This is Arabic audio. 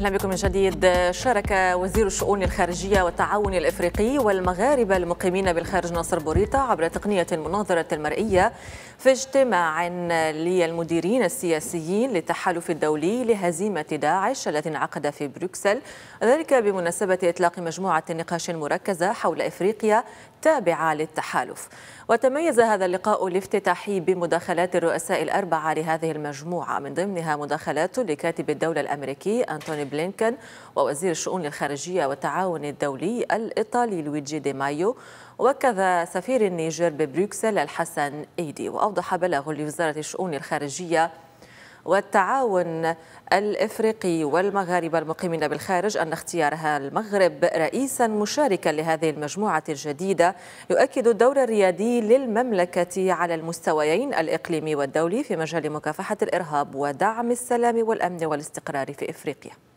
اهلا بكم من جديد شارك وزير الشؤون الخارجيه والتعاون الافريقي والمغاربه المقيمين بالخارج ناصر بوريطه عبر تقنيه المناظره المرئيه في اجتماع للمديرين السياسيين للتحالف الدولي لهزيمه داعش الذي انعقد في بروكسل ذلك بمناسبه اطلاق مجموعه نقاش مركزه حول افريقيا التابعة للتحالف وتميز هذا اللقاء الافتتاحي بمداخلات الرؤساء الأربعة لهذه المجموعة من ضمنها مداخلات لكاتب الدولة الأمريكي أنتوني بلينكن ووزير الشؤون الخارجية والتعاون الدولي الإيطالي لويجي دي مايو وكذا سفير النيجر ببروكسل الحسن إيدي وأوضح بلاغ لوزارة الشؤون الخارجية والتعاون الإفريقي والمغاربة المقيمين بالخارج أن اختيارها المغرب رئيسا مشاركا لهذه المجموعة الجديدة يؤكد الدور الريادي للمملكة على المستويين الإقليمي والدولي في مجال مكافحة الإرهاب ودعم السلام والأمن والاستقرار في إفريقيا